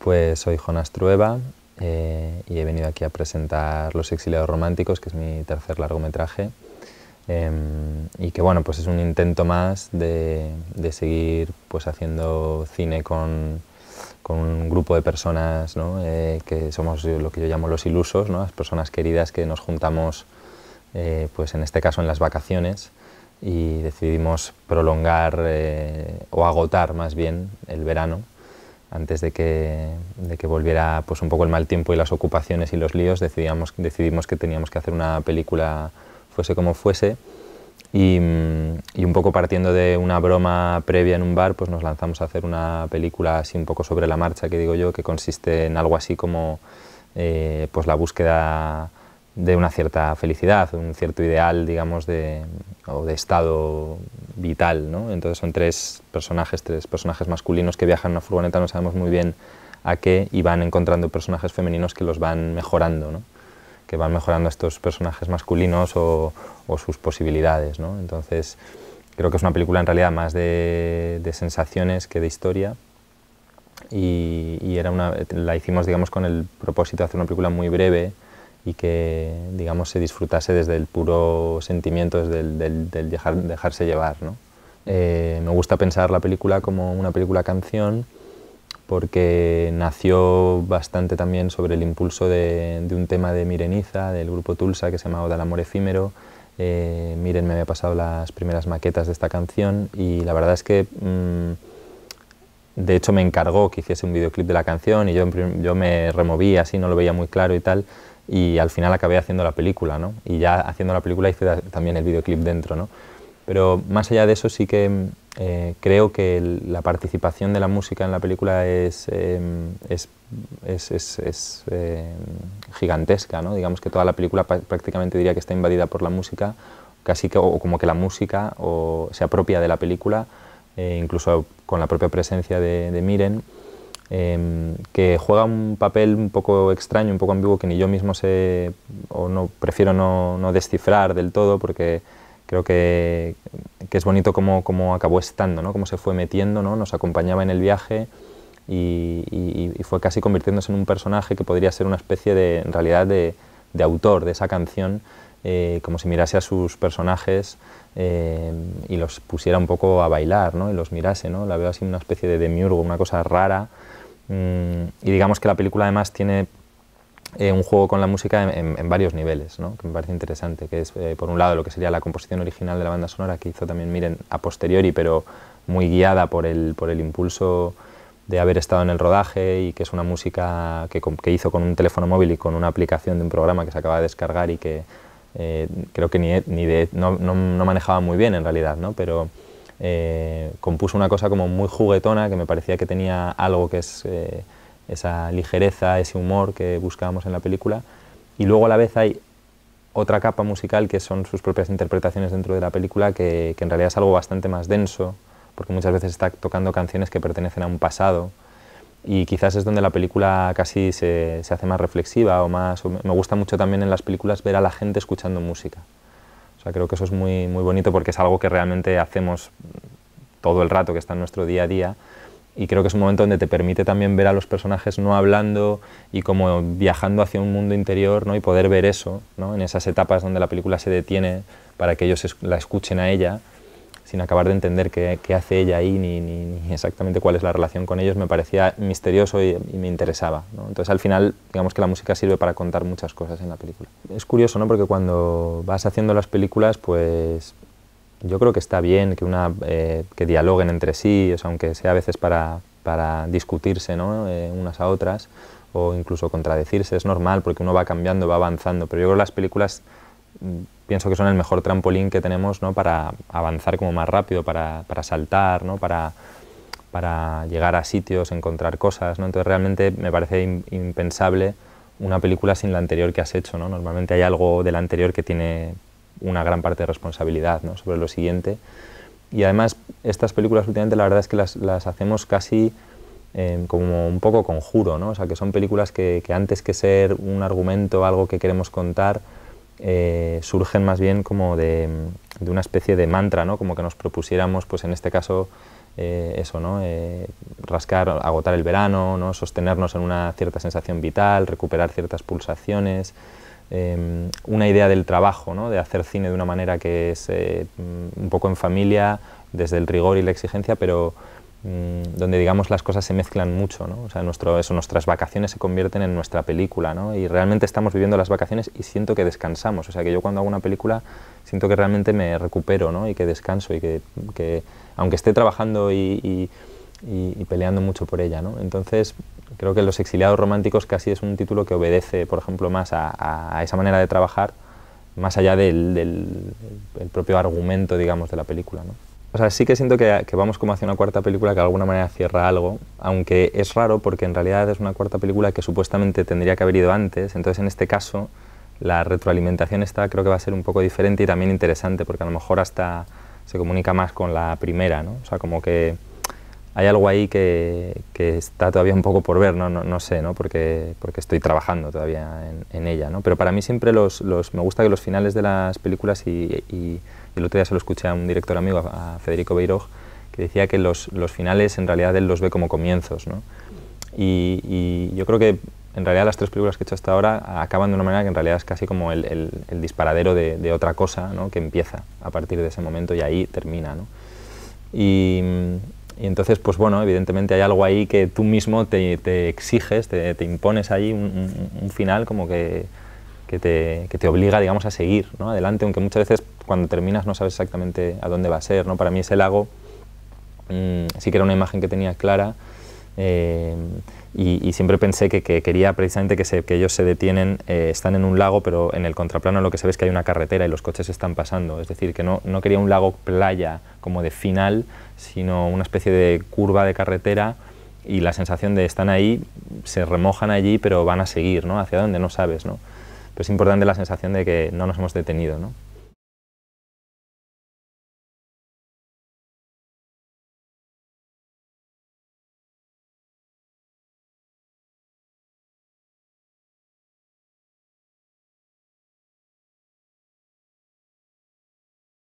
Pues soy Jonas Trueba eh, y he venido aquí a presentar Los exiliados románticos, que es mi tercer largometraje. Em, y que bueno, pues es un intento más de, seguir pues haciendo cine con, un grupo de personas eh, que somos lo que yo llamo los ilusos, ¿no? las personas queridas que nos juntamos, eh, pues en este caso en las vacaciones, y decidimos prolongar o agotar más bien el verano antes de que, de que volviera pues, un poco el mal tiempo y las ocupaciones y los líos, decidimos, decidimos que teníamos que hacer una película fuese como fuese. Y, y, un poco partiendo de una broma previa en un bar, pues nos lanzamos a hacer una película así un poco sobre la marcha, que digo yo, que consiste en algo así como eh, pues la búsqueda de una cierta felicidad, un cierto ideal, digamos, de, o de estado vital, ¿no? Entonces son tres personajes, tres personajes masculinos que viajan en una furgoneta, no sabemos muy bien a qué, y van encontrando personajes femeninos que los van mejorando, ¿no? Que van mejorando a estos personajes masculinos o, sus posibilidades, ¿no? Entonces creo que es una película en realidad más de, sensaciones que de historia, y, y, era una, la hicimos, digamos, con el propósito de hacer una película muy breve, y que digamos se disfrutase desde el puro sentimiento, desde el del, dejar, dejarse llevar. ¿no? Eh, me gusta pensar la película como una película canción porque nació bastante también sobre el impulso de, un tema de Mireniza, del grupo Tulsa, que se llamaba Oda Amor Efímero. Eh, Miren me había pasado las primeras maquetas de esta canción y la verdad es que mm, de hecho me encargó que hiciese un videoclip de la canción y yo, yo me removí así, no lo veía muy claro y tal, y al final acabé haciendo la película, ¿no? Y ya haciendo la película hice también el videoclip dentro, ¿no? Pero más allá de eso sí que eh, creo que la participación de la música en la película es, eh, es, eh, gigantesca, ¿no? Digamos que toda la película prácticamente diría que está invadida por la música, casi que, o como que la música o se apropia de la película, incluso con la propia presencia de, de Miren. Em, que juega un papel un poco extraño, un poco ambiguo, que ni yo mismo sé o prefiero no, descifrar del todo porque creo que, es bonito cómo, acabó estando, ¿no? cómo se fue metiendo, nos acompañaba en el viaje y, fue casi convirtiéndose en un personaje que podría ser una especie de, realidad, de, autor de esa canción, eh, como si mirase a sus personajes eh, y los pusiera un poco a bailar, ¿no? y los mirase, ¿no? la veo así una especie de demiurgo, una cosa rara, Mm, y digamos que la película además tiene eh, un juego con la música en, varios niveles, que me parece interesante, que es eh, por un lado lo que sería la composición original de la banda sonora que hizo también Miren a posteriori, pero muy guiada por el, por el impulso de haber estado en el rodaje y que es una música que, hizo con un teléfono móvil y con una aplicación de un programa que se acaba de descargar y que eh, creo que ni, ni no, no, no, manejaba muy bien en realidad, ¿no? pero eh, compuso una cosa como muy juguetona que me parecía que tenía algo que es eh, esa ligereza, ese humor que buscábamos en la película. Y luego a la vez hay otra capa musical que son sus propias interpretaciones dentro de la película, que, en realidad es algo bastante más denso, porque muchas veces está tocando canciones que pertenecen a un pasado. Y quizás es donde la película casi se, hace más reflexiva o más... me gusta mucho también en las películas ver a la gente escuchando música. O creo que eso es muy, muy bonito porque es algo que realmente hacemos todo el rato, que está en nuestro día a día. Y creo que es un momento donde te permite también ver a los personajes no hablando y como viajando hacia un mundo interior ¿no? y poder ver eso en esas etapas donde la película se detiene para que ellos la escuchen a ella sin acabar de entender qué, hace ella ahí ni, exactamente cuál es la relación con ellos, me parecía misterioso y, me interesaba. Entonces al final, digamos que la música sirve para contar muchas cosas en la película. Es curioso, ¿no? Porque cuando vas haciendo las películas, pues yo creo que está bien que, una, eh, que dialoguen entre sí, o aunque sea a veces para, para discutirse ¿no? Eh, unas a otras o incluso contradecirse, es normal porque uno va cambiando, va avanzando, pero yo creo que las películas pienso que son el mejor trampolín que tenemos ¿no? para avanzar como más rápido, para, para saltar, ¿no? para, para llegar a sitios, encontrar cosas. ¿no? Entonces realmente me parece impensable una película sin la anterior que has hecho. ¿no? Normalmente hay algo de la anterior que tiene una gran parte de responsabilidad ¿no? sobre lo siguiente. Y además estas películas últimamente la verdad es que las, las hacemos casi eh, como un poco conjuro, ¿no? o sea que son películas que, que antes que ser un argumento, algo que queremos contar, eh, surgen más bien como de, una especie de mantra, ¿no? como que nos propusiéramos, pues en este caso, eh, eso, ¿no? Eh, rascar, agotar el verano, ¿no? sostenernos en una cierta sensación vital, recuperar ciertas pulsaciones, em, una idea del trabajo, ¿no? de hacer cine de una manera que es un poco en familia, desde el rigor y la exigencia, pero Mm, donde digamos las cosas se mezclan mucho, ¿no? o sea, nuestro, eso, nuestras vacaciones se convierten en nuestra película, ¿no? y realmente estamos viviendo las vacaciones y siento que descansamos, o sea, que yo cuando hago una película siento que realmente me recupero, ¿no? y que descanso, y que, aunque esté trabajando y, y, peleando mucho por ella, ¿no? entonces creo que Los exiliados románticos casi es un título que obedece, por ejemplo, más a, esa manera de trabajar, más allá del, del propio argumento, digamos, de la película. ¿no? O sea, sí que siento que, vamos como hacia una cuarta película que de alguna manera cierra algo, aunque es raro porque en realidad es una cuarta película que supuestamente tendría que haber ido antes, entonces en este caso la retroalimentación está, creo que va a ser un poco diferente y también interesante porque a lo mejor hasta se comunica más con la primera, ¿no? O sea, como que hay algo ahí que, está todavía un poco por ver, no, no, sé, ¿no? Porque, porque estoy trabajando todavía en, ella. Pero para mí siempre los, me gusta que los finales de las películas, y, el otro día se lo escuché a un director amigo, a, Federico Beirog, que decía que los, finales en realidad él los ve como comienzos. Y, yo creo que en realidad las tres películas que he hecho hasta ahora acaban de una manera que en realidad es casi como el, disparadero de, otra cosa ¿no? que empieza a partir de ese momento y ahí termina. Y, y entonces, pues bueno, evidentemente hay algo ahí que tú mismo te, exiges, te, impones ahí un, final como que, que, te, que, te, obliga, digamos, a seguir ¿no? adelante, aunque muchas veces cuando terminas no sabes exactamente a dónde va a ser. ¿no? Para mí ese lago mm, sí que era una imagen que tenía clara eh, y, siempre pensé que, quería precisamente que, ellos se detienen, eh, están en un lago, pero en el contraplano lo que se ve es que hay una carretera y los coches están pasando. Es decir, que no, no quería un lago playa como de final, sino una especie de curva de carretera y la sensación de están ahí, se remojan allí, pero van a seguir, ¿no? Hacia dónde no sabes, ¿no? Pero es importante la sensación de que no nos hemos detenido, ¿no?